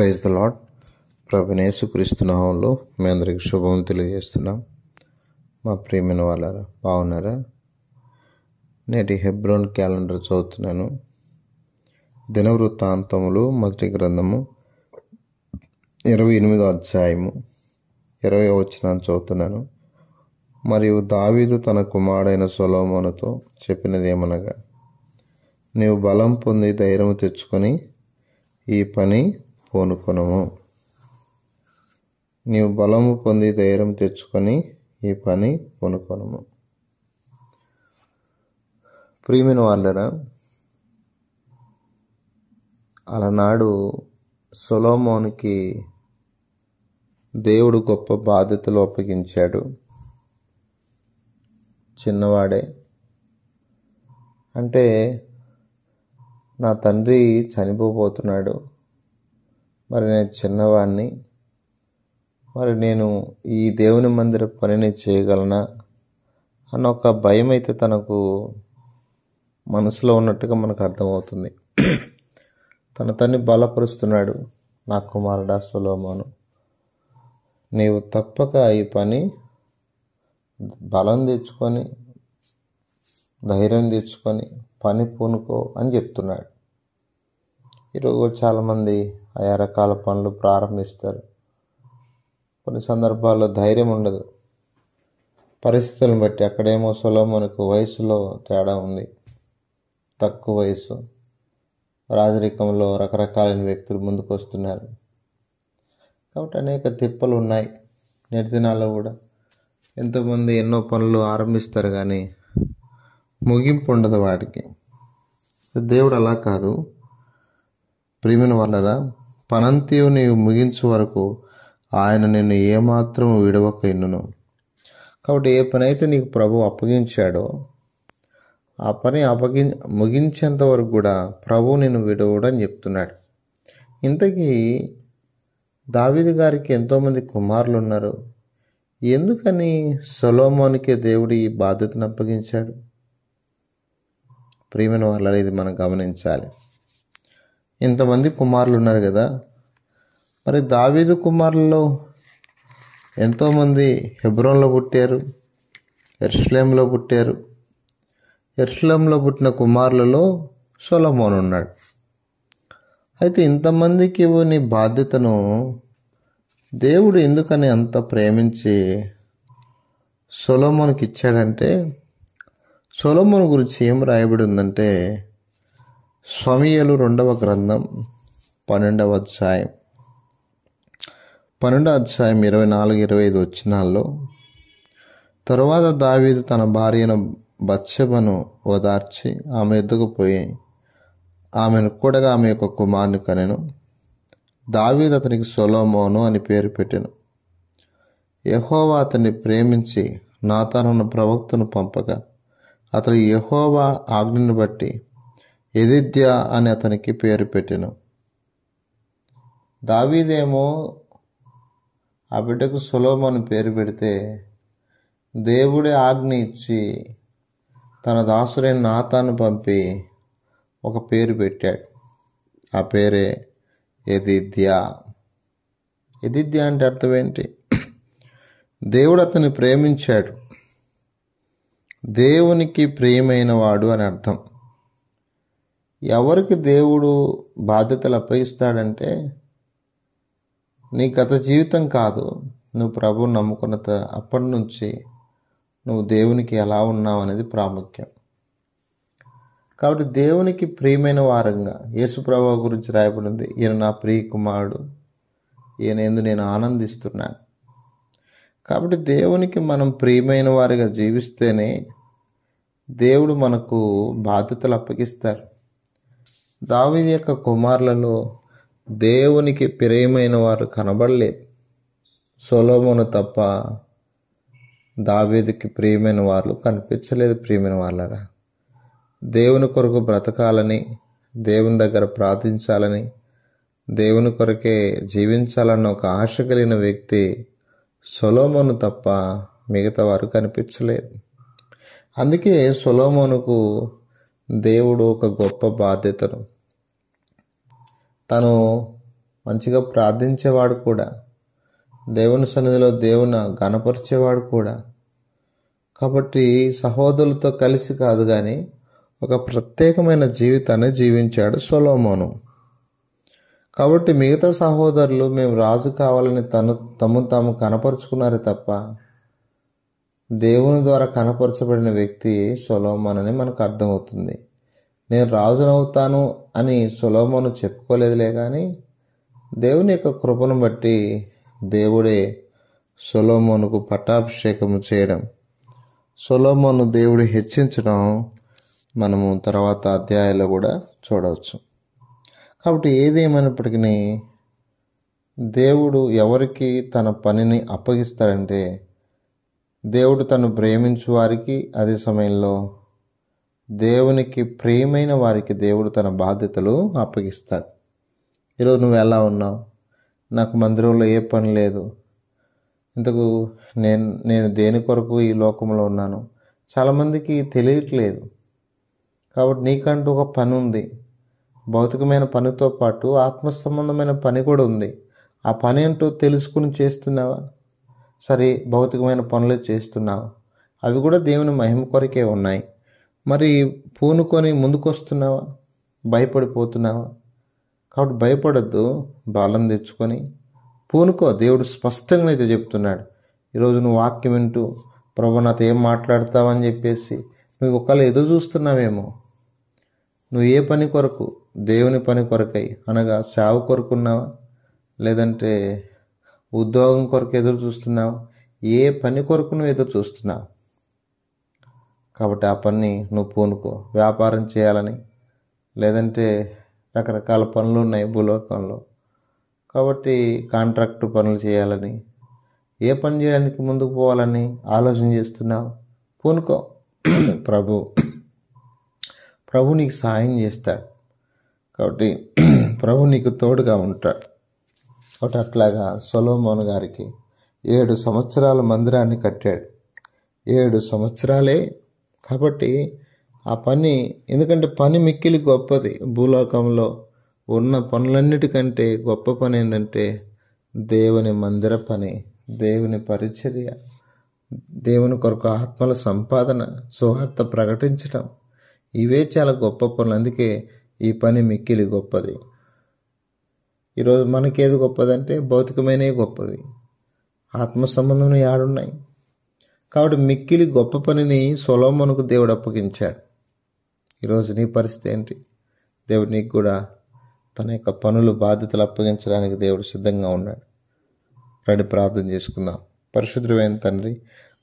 Praise the lord ప్రభునేసు క్రీస్తునామంలో మీ అందరికి శుభం తెలియజేస్తున్నాం మా ప్రియమైన వాళ్ళారా బాగున్నారా నేటి హెబ్రోన్ క్యాలెండర్ చదువుతున్నాను దినవృత్తాంతములు మొదటి గ్రంథము ఇరవై ఎనిమిదో అధ్యాయము ఇరవై వచ్చిన చదువుతున్నాను మరియు దావీదు తన కుమారుడైన సొలోమోనుతో చెప్పినది ఏమనగా నీవు బలం పొంది ధైర్యం తెచ్చుకొని ఈ పని పోనుకొనము నీవు బలము పొంది ధైర్యం తెచ్చుకొని ఈ పని పూనుకొనము ప్రియమైన వాళ్ళరా అలనాడు సొలోమోనికి దేవుడు గొప్ప బాధ్యతలు అప్పగించాడు చిన్నవాడే అంటే నా తండ్రి చనిపోబోతున్నాడు మరి నేను చిన్నవాడిని మరి నేను ఈ దేవుని మందిర పనిని చేయగలనా అన్న ఒక భయం అయితే తనకు మనసులో ఉన్నట్టుగా మనకు అర్థమవుతుంది తన తన్ని బలపరుస్తున్నాడు నా కుమారుడా సులోమాను నీవు తప్పక ఈ పని బలం తెచ్చుకొని ధైర్యం తెచ్చుకొని పని పూనుకో అని చెప్తున్నాడు ఈరోజు చాలామంది ఆయా రకాల పనులు ప్రారంభిస్తారు కొన్ని సందర్భాల్లో ధైర్యం ఉండదు పరిస్థితులను బట్టి అక్కడేమో మనకు వయసులో తేడా ఉంది తక్కువ వయసు రాజరికంలో రకరకాలైన వ్యక్తులు ముందుకు వస్తున్నారు కాబట్టి అనేక తిప్పలు ఉన్నాయి దినాల్లో కూడా ఎంతోమంది ఎన్నో పనులు ఆరంభిస్తారు కానీ ముగింపు ఉండదు వాటికి దేవుడు అలా కాదు ప్రేమిన వాళ్ళరా పనంతియు నీవు ముగించు వరకు ఆయన నిన్ను ఏమాత్రం విడవక ఎన్నును కాబట్టి ఏ పని అయితే నీకు ప్రభు అప్పగించాడో ఆ పని అప్పగి ముగించేంత వరకు కూడా ప్రభు నిన్ను విడవడని చెప్తున్నాడు ఇంతకీ దావిది గారికి ఎంతోమంది కుమారులు ఉన్నారు ఎందుకని సొలోమోనికే దేవుడు ఈ బాధ్యతను అప్పగించాడు ప్రియమైన వాళ్ళని ఇది మనం గమనించాలి ఇంతమంది కుమారులు ఉన్నారు కదా మరి దావీదు కుమారులలో ఎంతోమంది హెబ్రోన్లో పుట్టారు ఎర్స్లేంలో పుట్టారు ఎర్స్లేంలో పుట్టిన కుమారులలో సొలమోన్ ఉన్నాడు అయితే ఇంతమందికి ఇవ్వని బాధ్యతను దేవుడు ఎందుకని అంత ప్రేమించి సొలమోన్కి ఇచ్చాడంటే సొలమోన్ గురించి ఏం రాయబడి ఉందంటే స్వమీయలు రెండవ గ్రంథం పన్నెండవ అధ్యాయం పన్నెండవ అధ్యాయం ఇరవై నాలుగు ఇరవై ఐదు వచ్చినాల్లో తరువాత దావీదు తన భార్యను బత్సెబను ఓదార్చి ఆమె ఎద్దుకు పోయి ఆమెను కూడగా ఆమె యొక్క కుమారుని కనెను దావీదు అతనికి సొలోమోను అని పేరు పెట్టెను యహోవా అతన్ని ప్రేమించి నా తనను ప్రవక్తను పంపగా అతడు యహోవా ఆజ్ఞను బట్టి ఎదిద్య అని అతనికి పేరు పెట్టిన దావీదేమో ఆ బిడ్డకు సులభమని పేరు పెడితే దేవుడే ఆజ్ఞ ఇచ్చి తన దాసురైన నాతాను పంపి ఒక పేరు పెట్టాడు ఆ పేరే ఎదిద్య ఎదిద్య అంటే అర్థం ఏంటి దేవుడు అతన్ని ప్రేమించాడు దేవునికి ప్రియమైన వాడు అని అర్థం ఎవరికి దేవుడు బాధ్యతలు అప్పగిస్తాడంటే నీ గత జీవితం కాదు నువ్వు ప్రభువు నమ్ముకున్న అప్పటి నుంచి నువ్వు దేవునికి ఎలా ఉన్నావు అనేది ప్రాముఖ్యం కాబట్టి దేవునికి ప్రియమైన వారంగా యేసుప్రభు గురించి రాయబడింది ఈయన నా ప్రియ కుమారుడు ఈయన ఎందు నేను ఆనందిస్తున్నాను కాబట్టి దేవునికి మనం ప్రియమైన వారిగా జీవిస్తేనే దేవుడు మనకు బాధ్యతలు అప్పగిస్తారు దావీది యొక్క కుమారులలో దేవునికి ప్రియమైన వారు కనబడలేదు సొలోమోను తప్ప దావేదికి ప్రియమైన వాళ్ళు కనిపించలేదు ప్రియమైన వాళ్ళరా దేవుని కొరకు బ్రతకాలని దేవుని దగ్గర ప్రార్థించాలని దేవుని కొరకే జీవించాలన్న ఒక ఆశ కలిగిన వ్యక్తి సొలోమోను తప్ప మిగతా వారు కనిపించలేదు అందుకే సొలోమోనుకు దేవుడు ఒక గొప్ప బాధ్యతను తను మంచిగా ప్రార్థించేవాడు కూడా దేవుని సన్నిధిలో దేవుని గనపరిచేవాడు కూడా కాబట్టి సహోదరులతో కలిసి కాదు కానీ ఒక ప్రత్యేకమైన జీవితాన్ని జీవించాడు సొలోమోను కాబట్టి మిగతా సహోదరులు మేము రాజు కావాలని తను తమ తాము కనపరుచుకున్నారే తప్ప దేవుని ద్వారా కనపరచబడిన వ్యక్తి అని మనకు అర్థమవుతుంది నేను రాజునవుతాను అని సొలోమోను చెప్పుకోలేదులే కానీ దేవుని యొక్క కృపను బట్టి దేవుడే సొలోమోనుకు పట్టాభిషేకము చేయడం సొలోమోను దేవుడు హెచ్చించడం మనము తర్వాత అధ్యాయాల్లో కూడా చూడవచ్చు కాబట్టి ఏదేమైనప్పటికీ దేవుడు ఎవరికి తన పనిని అప్పగిస్తాడంటే దేవుడు తను ప్రేమించు వారికి అదే సమయంలో దేవునికి ప్రియమైన వారికి దేవుడు తన బాధ్యతలు అప్పగిస్తాడు ఈరోజు నువ్వు ఎలా ఉన్నావు నాకు మందిరంలో ఏ పని లేదు ఇంతకు నేను నేను దేని కొరకు ఈ లోకంలో ఉన్నాను చాలామందికి తెలియట్లేదు కాబట్టి నీకంటూ ఒక పని ఉంది భౌతికమైన పనితో పాటు ఆత్మ సంబంధమైన పని కూడా ఉంది ఆ పని ఏంటో తెలుసుకుని చేస్తున్నావా సరే భౌతికమైన పనులు చేస్తున్నావు అవి కూడా దేవుని మహిమ కొరకే ఉన్నాయి మరి పూనుకొని ముందుకొస్తున్నావా భయపడిపోతున్నావా కాబట్టి భయపడద్దు బాలం తెచ్చుకొని పూనుకో దేవుడు స్పష్టంగా అయితే చెప్తున్నాడు ఈరోజు నువ్వు వాక్యం వింటూ ప్రభు నాతో ఏం మాట్లాడతావని చెప్పేసి నువ్వు ఒకవేళ ఎదురు చూస్తున్నావేమో నువ్వు ఏ పని కొరకు దేవుని పని కొరకై అనగా సేవ కొరకున్నావా లేదంటే ఉద్యోగం కొరకు ఎదురు చూస్తున్నావు ఏ పని కొరకు నువ్వు ఎదురు చూస్తున్నావు కాబట్టి ఆ పని నువ్వు పూనుకో వ్యాపారం చేయాలని లేదంటే రకరకాల పనులు ఉన్నాయి భూలోకంలో కాబట్టి కాంట్రాక్టు పనులు చేయాలని ఏ పని చేయడానికి ముందుకు పోవాలని ఆలోచన చేస్తున్నావు పూనుకో ప్రభు ప్రభు నీకు సహాయం చేస్తాడు కాబట్టి ప్రభు నీకు తోడుగా ఉంటాడు ఒకటి అట్లాగా సొలోమోన్ గారికి ఏడు సంవత్సరాల మందిరాన్ని కట్టాడు ఏడు సంవత్సరాలే కాబట్టి ఆ పని ఎందుకంటే పని మిక్కిలి గొప్పది భూలోకంలో ఉన్న పనులన్నిటికంటే గొప్ప పని ఏంటంటే దేవుని మందిర పని దేవుని పరిచర్య దేవుని కొరకు ఆత్మల సంపాదన సువార్త ప్రకటించటం ఇవే చాలా గొప్ప పనులు అందుకే ఈ పని మిక్కిలి గొప్పది ఈరోజు మనకేది గొప్పదంటే భౌతికమైనవి గొప్పవి ఆత్మ సంబంధం యాడున్నాయి కాబట్టి మిక్కిలి గొప్ప పనిని సొలోమనుకు దేవుడు అప్పగించాడు ఈరోజు నీ పరిస్థితి ఏంటి దేవుడు నీకు కూడా తన యొక్క పనులు బాధ్యతలు అప్పగించడానికి దేవుడు సిద్ధంగా ఉన్నాడు రండి ప్రార్థన చేసుకుందాం పరిశుద్ధమైన తండ్రి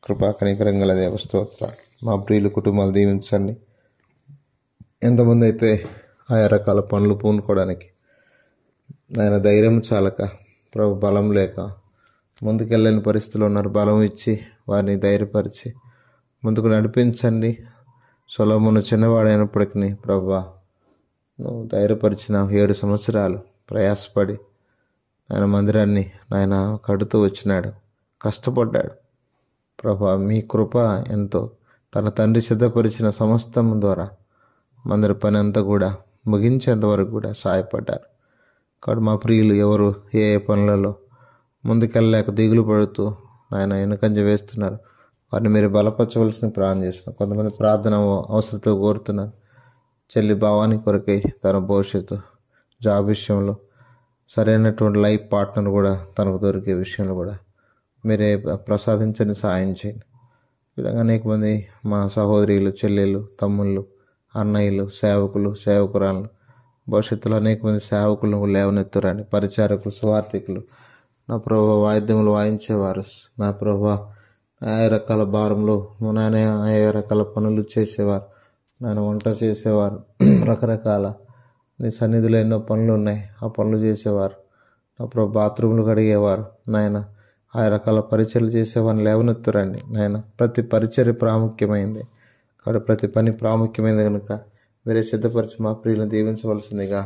కృపా కనికరంగల దేవస్తోత్ర మా ప్రియులు కుటుంబాలు దీవించండి ఎంతమంది అయితే ఆయా రకాల పనులు పూనుకోవడానికి ఆయన ధైర్యం చాలక ప్రభు బలం లేక ముందుకెళ్ళని పరిస్థితులు ఉన్నారు బలం ఇచ్చి వారిని ధైర్యపరిచి ముందుకు నడిపించండి సొలమును చిన్నవాడైనప్పటికీ ప్రభా నువ్వు ధైర్యపరిచిన ఏడు సంవత్సరాలు ప్రయాసపడి ఆయన మందిరాన్ని ఆయన కడుతూ వచ్చినాడు కష్టపడ్డాడు ప్రభా మీ కృప ఎంతో తన తండ్రి సిద్ధపరిచిన సమస్తం ద్వారా మందిర పని అంతా కూడా ముగించేంతవరకు కూడా సహాయపడ్డారు కాడు మా ప్రియులు ఎవరు ఏ పనులలో ముందుకెళ్ళలేక దిగులు పడుతూ ఆయన వెనుకంజ వేస్తున్నారు వారిని మీరు బలపరచవలసిన ప్రార్థన చేస్తున్నారు కొంతమంది ప్రార్థన అవసరంతో కోరుతున్నారు చెల్లి భావానికి కొరకై తన భవిష్యత్తు జాబ్ విషయంలో సరైనటువంటి లైఫ్ పార్ట్నర్ కూడా తనకు దొరికే విషయంలో కూడా మీరే ప్రసాదించని సాయం చేయండి విధంగా అనేక మంది మా సహోదరిలు చెల్లెళ్ళు తమ్ముళ్ళు అన్నయ్యలు సేవకులు సేవకురాళ్ళు భవిష్యత్తులో అనేక మంది సేవకులు లేవనెత్తురని పరిచారకులు సువార్థికులు నా ప్రభు వాయిద్యములు వాయించేవారు నా ప్రభు ఆయా రకాల భారంలో నానే ఆయా రకాల పనులు చేసేవారు నన్ను వంట చేసేవారు రకరకాల నీ సన్నిధిలో ఎన్నో పనులు ఉన్నాయి ఆ పనులు చేసేవారు నా ప్రభు బాత్రూమ్లు కడిగేవారు నాయన ఆయా రకాల పరిచయలు చేసేవారిని లేవనెత్తురండి నాయన ప్రతి పరిచర్ ప్రాముఖ్యమైంది కాబట్టి ప్రతి పని ప్రాముఖ్యమైనది కనుక మీరే సిద్ధపరిచి మా ప్రియులను దీవించవలసిందిగా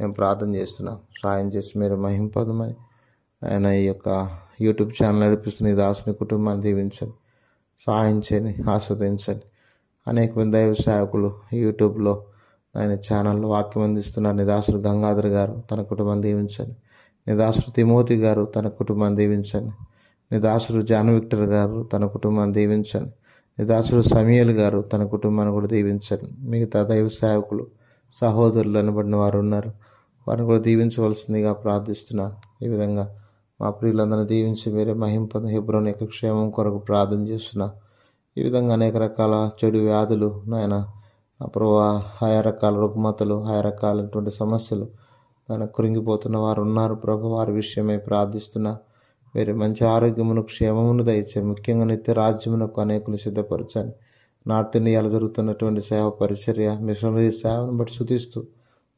మేము ప్రార్థన చేస్తున్నాం సాయం చేసి మీరు మహింపదమని ఆయన ఈ యొక్క యూట్యూబ్ ఛానల్ నడిపిస్తున్న ఈ దాసుని కుటుంబాన్ని దీవించండి సహాయం చేయని ఆస్వాదించండి అనేకమంది దైవ సేవకులు యూట్యూబ్లో ఆయన ఛానల్లో వాక్యం అందిస్తున్నారు నిదాసులు గంగాధర్ గారు తన కుటుంబాన్ని దీవించండి నిదాసులు తిమోతి గారు తన కుటుంబాన్ని దీవించండి నిదాసులు జాన్ విక్టర్ గారు తన కుటుంబాన్ని దీవించండి దాసుడు సమీయల్ గారు తన కుటుంబాన్ని కూడా దీవించారు మిగతా దైవ సేవకులు సహోదరులు అనబడిన వారు ఉన్నారు వారిని కూడా దీవించవలసిందిగా ప్రార్థిస్తున్నాను ఈ విధంగా మా ప్రియులందరినీ దీవించి మీరే మహింపద హిబ్రోని యొక్క క్షేమం కొరకు ప్రార్థన చేస్తున్నా ఈ విధంగా అనేక రకాల చెడు వ్యాధులు నాయన ప్రభా ఆయా రకాల రుగ్మతలు ఆయా రకాలటువంటి సమస్యలు దాని కృంగిపోతున్న వారు ఉన్నారు ప్రభు వారి విషయమై ప్రార్థిస్తున్నా మీరు మంచి ఆరోగ్యమును క్షేమమును దయచేయండి ముఖ్యంగా నిత్య రాజ్యమునకు అనేకులు సిద్ధపరచండి నార్త్ ఇండియాలో జరుగుతున్నటువంటి సేవ పరిచర్య మిషనరీ సేవను బట్టి శుతిస్తూ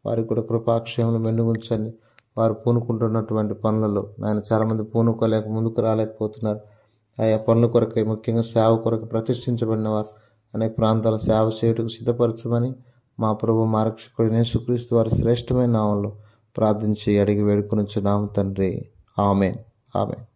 వారికి కూడా కృపాక్షేమను మెండుగుంచండి వారు పూనుకుంటున్నటువంటి పనులలో ఆయన చాలామంది పూనుకోలేక ముందుకు రాలేకపోతున్నారు ఆయా పనుల కొరకై ముఖ్యంగా సేవ కొరకు ప్రతిష్ఠించబడిన వారు అనేక ప్రాంతాల సేవ చేయుటకు సిద్ధపరచమని మా ప్రభు మారక్షకుడు నేను వారి శ్రేష్టమైన నామంలో ప్రార్థించి అడిగి వేడుకొని నామ తండ్రి ఆమెన్ Amén.